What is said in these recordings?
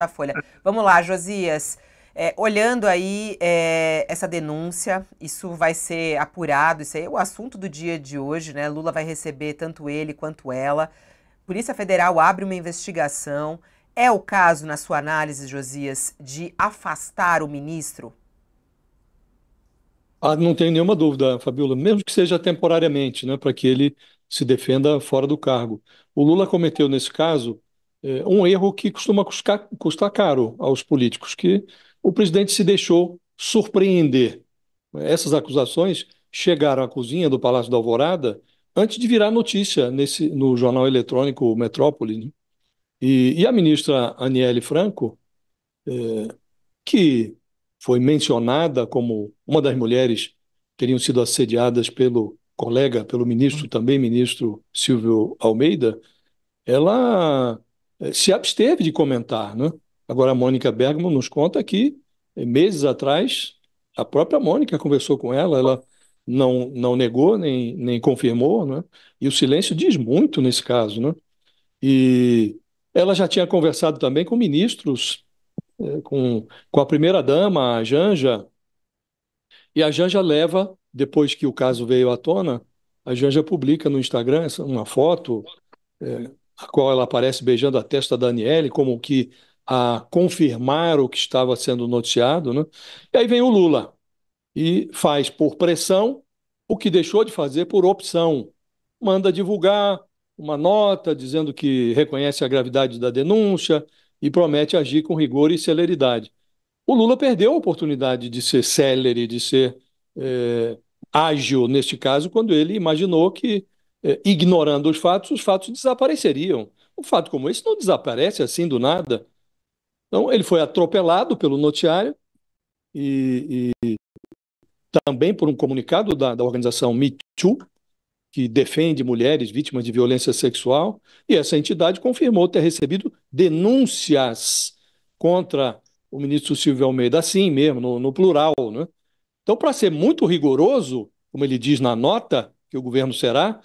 da Folha. Vamos lá, Josias. É, olhando aí é, essa denúncia, isso vai ser apurado, isso aí é o assunto do dia de hoje, né? Lula vai receber tanto ele quanto ela. Polícia Federal abre uma investigação. É o caso, na sua análise, Josias, de afastar o ministro? Ah, não tenho nenhuma dúvida, Fabiola, mesmo que seja temporariamente, né, para que ele se defenda fora do cargo. O Lula cometeu, nesse caso, é, um erro que costuma custar, custar caro aos políticos, que o presidente se deixou surpreender. Essas acusações chegaram à cozinha do Palácio da Alvorada antes de virar notícia nesse, no jornal eletrônico Metrópole. Né? E, e a ministra Aniele Franco, é, que foi mencionada como uma das mulheres que teriam sido assediadas pelo colega, pelo ministro, também ministro Silvio Almeida, ela eh, se absteve de comentar. Né? Agora, a Mônica Bergman nos conta que, eh, meses atrás, a própria Mônica conversou com ela, ela não, não negou nem, nem confirmou, né? e o silêncio diz muito nesse caso. Né? E ela já tinha conversado também com ministros, eh, com, com a primeira-dama, a Janja, e a Janja leva, depois que o caso veio à tona, a Janja publica no Instagram uma foto é, a qual ela aparece beijando a testa da Daniele, como que a confirmar o que estava sendo noticiado, né? E aí vem o Lula e faz por pressão o que deixou de fazer por opção. Manda divulgar uma nota dizendo que reconhece a gravidade da denúncia e promete agir com rigor e celeridade. O Lula perdeu a oportunidade de ser célere, de ser é, ágil neste caso, quando ele imaginou que é, ignorando os fatos, os fatos desapareceriam. Um fato como esse não desaparece assim do nada. Então, ele foi atropelado pelo noticiário e, e também por um comunicado da, da organização Me Too, que defende mulheres vítimas de violência sexual, e essa entidade confirmou ter recebido denúncias contra o ministro Silvio Almeida, assim mesmo, no, no plural. Né? Então, para ser muito rigoroso, como ele diz na nota que o governo será,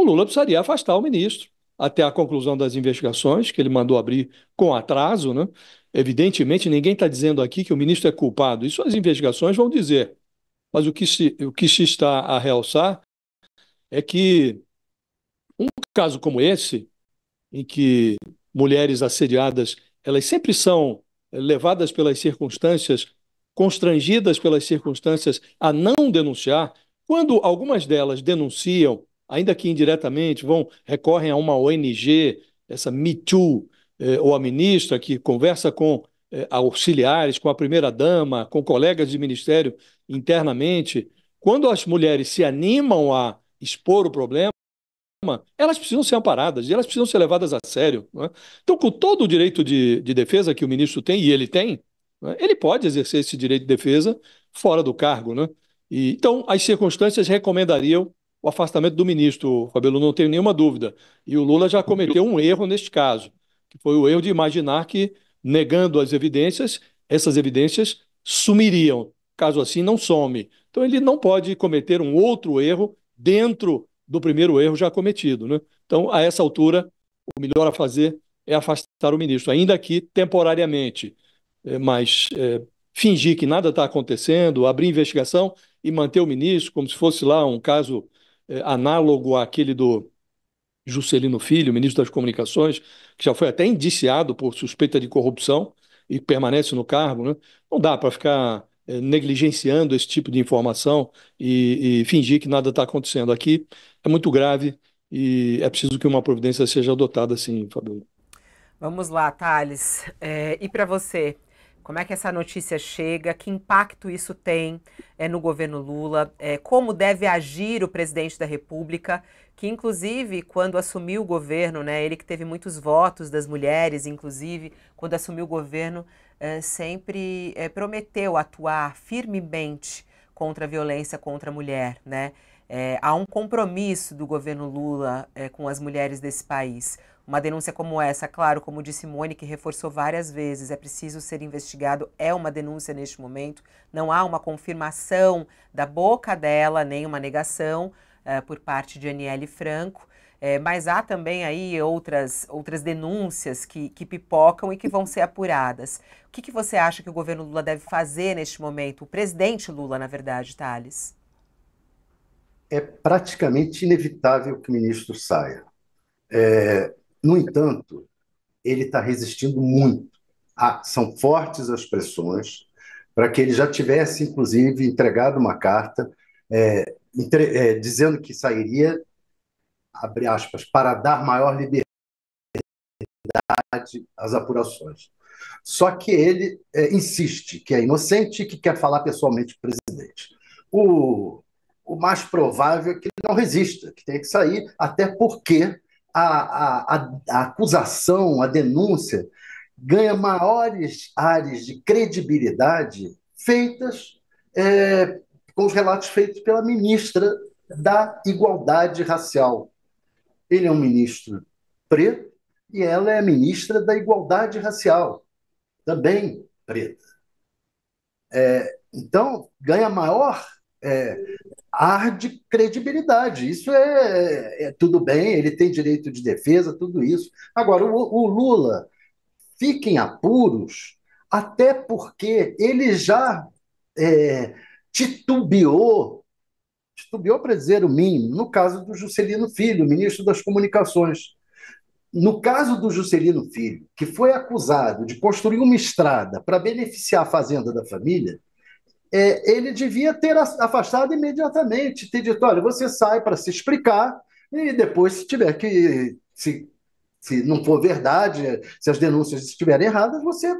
o Lula precisaria afastar o ministro até a conclusão das investigações, que ele mandou abrir com atraso. Né? Evidentemente, ninguém está dizendo aqui que o ministro é culpado, isso as investigações vão dizer. Mas o que se, o que se está a realçar é que um caso como esse, em que mulheres assediadas, elas sempre são levadas pelas circunstâncias, constrangidas pelas circunstâncias a não denunciar. Quando algumas delas denunciam ainda que indiretamente, vão recorrem a uma ONG, essa Me Too, eh, ou a ministra que conversa com eh, auxiliares, com a primeira-dama, com colegas de ministério internamente. Quando as mulheres se animam a expor o problema, elas precisam ser amparadas e elas precisam ser levadas a sério. É? Então, com todo o direito de, de, defesa que o ministro tem, e ele tem, é? ele pode exercer esse direito de defesa fora do cargo. É? E, então, as circunstâncias recomendariam o afastamento do ministro, Fabelo, não tenho nenhuma dúvida. E o Lula já cometeu um erro neste caso, que foi o erro de imaginar que, negando as evidências, essas evidências sumiriam. Caso assim, não some. Então ele não pode cometer um outro erro dentro do primeiro erro já cometido. Né? Então, a essa altura, o melhor a fazer é afastar o ministro, ainda que temporariamente. É, mas é, fingir que nada está acontecendo, abrir investigação e manter o ministro como se fosse lá um caso eh, análogo àquele do Juscelino Filho, ministro das Comunicações, que já foi até indiciado por suspeita de corrupção e permanece no cargo, né? não dá para ficar eh, negligenciando esse tipo de informação e, e fingir que nada está acontecendo. Aqui é muito grave e é preciso que uma providência seja adotada, sim, Fabiola. Vamos lá, Thales. É, e para você, como é que essa notícia chega? Que impacto isso tem é, no governo Lula? É, como deve agir o presidente da República? Que, inclusive, quando assumiu o governo, né, ele que teve muitos votos das mulheres, inclusive, quando assumiu o governo, é, sempre prometeu atuar firmemente contra a violência contra a mulher. Né? há um compromisso do governo Lula com as mulheres desse país. Uma denúncia como essa, claro, como disse Mônica, que reforçou várias vezes, é preciso ser investigado, é uma denúncia neste momento, não há uma confirmação da boca dela, nem uma negação uh, por parte de Aniele Franco. É, mas há também aí outras, outras denúncias que, que pipocam e que vão ser apuradas. O que, que você acha que o governo Lula deve fazer neste momento? O presidente Lula, na verdade, Thales. É praticamente inevitável que o ministro saia. É, no entanto, ele está resistindo muito. Ah, são fortes as pressões para que ele já tivesse, inclusive, entregado uma carta é, entre, é, dizendo que sairia, abre aspas, para dar maior liberdade às apurações. Só que ele é, insiste que é inocente e que quer falar pessoalmente com o presidente. O, o mais provável é que ele não resista, que tenha que sair, até porque a, a, a acusação, a denúncia, ganha maiores áreas de credibilidade feitas é, com os relatos feitos pela ministra da Igualdade Racial. Ele é um ministro preto e ela é ministra da Igualdade Racial, também preta. É, então, ganha maior é, ar de credibilidade. Isso é, é, é, tudo bem, ele tem direito de defesa, tudo isso. Agora, o, o Lula fica em apuros, até porque ele já é, titubeou titubeou para dizer o mínimo, no caso do Juscelino Filho, ministro das Comunicações. No caso do Juscelino Filho, que foi acusado de construir uma estrada para beneficiar a fazenda da família, é, ele devia ter afastado imediatamente, ter dito: olha, você sai para se explicar e depois, se tiver que. Se, se não for verdade, se as denúncias estiverem erradas, você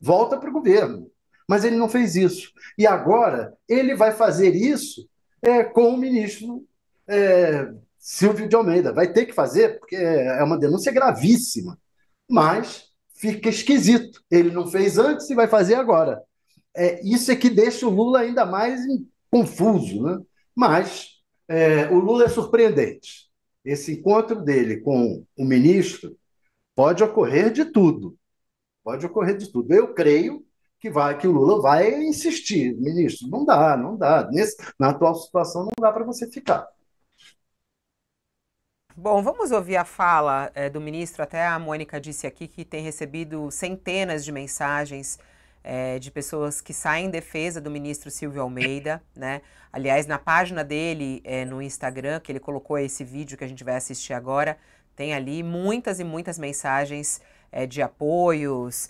volta para o governo. Mas ele não fez isso. E agora ele vai fazer isso é, com o ministro é, Silvio de Almeida. Vai ter que fazer, porque é uma denúncia gravíssima. Mas fica esquisito. Ele não fez antes e vai fazer agora. É, isso é que deixa o Lula ainda mais confuso, né? Mas é, o Lula é surpreendente. Esse encontro dele com o ministro pode ocorrer de tudo. Pode ocorrer de tudo. Eu creio que vai que o Lula vai insistir, ministro, não dá, não dá. Nesse, na atual situação não dá para você ficar. Bom, vamos ouvir a fala é, do ministro. Até a Mônica disse aqui que tem recebido centenas de mensagens é, de pessoas que saem em defesa do ministro Silvio Almeida, né? Aliás, na página dele é, no Instagram, que ele colocou esse vídeo que a gente vai assistir agora, tem ali muitas e muitas mensagens é, de apoios.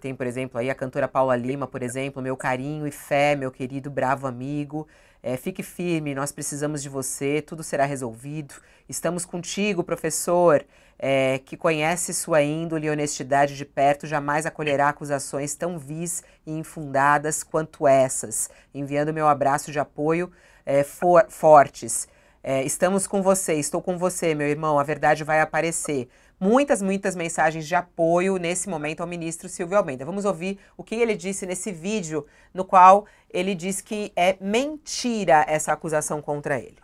tem, por exemplo, aí a cantora Paula Lima, por exemplo, meu carinho e fé, meu querido bravo amigo. É, fique firme, nós precisamos de você, tudo será resolvido. Estamos contigo, professor, é, que conhece sua índole e honestidade de perto, jamais acolherá acusações tão vis e infundadas quanto essas. Enviando meu abraço de apoio é, for, fortes. É, estamos com você, estou com você, meu irmão, a verdade vai aparecer muitas, muitas mensagens de apoio nesse momento ao ministro Silvio Almeida. Vamos ouvir o que ele disse nesse vídeo, no qual ele diz que é mentira essa acusação contra ele.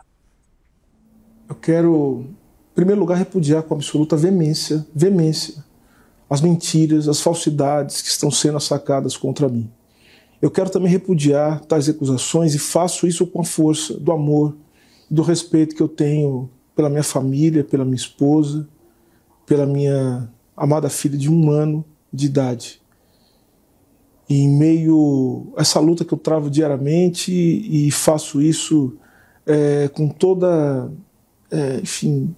Eu quero, em primeiro lugar, repudiar com absoluta veemência, veemência, as mentiras, as falsidades que estão sendo assacadas contra mim. Eu quero também repudiar tais acusações e faço isso com a força do amor, do respeito que eu tenho pela minha família, pela minha esposa, pela minha amada filha de um ano de idade. E em meio a essa luta que eu travo diariamente e, faço isso é, com toda, é, enfim,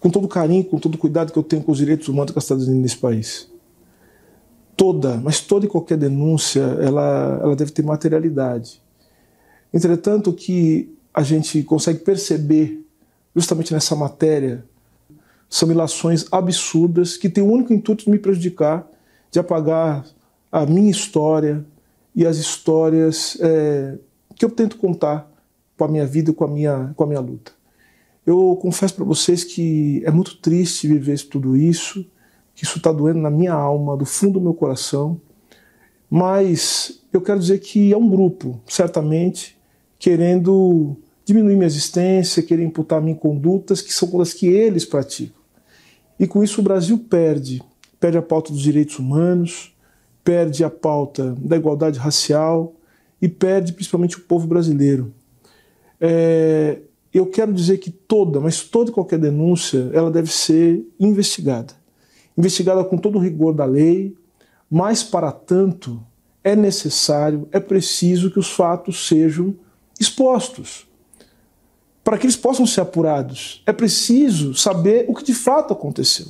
com todo carinho, com todo cuidado que eu tenho com os direitos humanos que está dizendo nesse país. Toda, mas toda e qualquer denúncia, ela, ela deve ter materialidade. Entretanto, o que a gente consegue perceber justamente nessa matéria são ilações absurdas que têm o único intuito de me prejudicar, de apagar a minha história e as histórias é, que eu tento contar com a minha vida e com a minha, com a minha luta. Eu confesso para vocês que é muito triste viver tudo isso, que isso está doendo na minha alma, do fundo do meu coração, mas eu quero dizer que é um grupo, certamente, querendo diminuir minha existência, querer imputar-me em condutas que são as que eles praticam. E com isso o Brasil perde. Perde a pauta dos direitos humanos, perde a pauta da igualdade racial e perde principalmente o povo brasileiro. É, eu quero dizer que toda, mas toda e qualquer denúncia, ela deve ser investigada. Investigada com todo o rigor da lei, mas para tanto é necessário, é preciso que os fatos sejam expostos para que eles possam ser apurados, é preciso saber o que de fato aconteceu.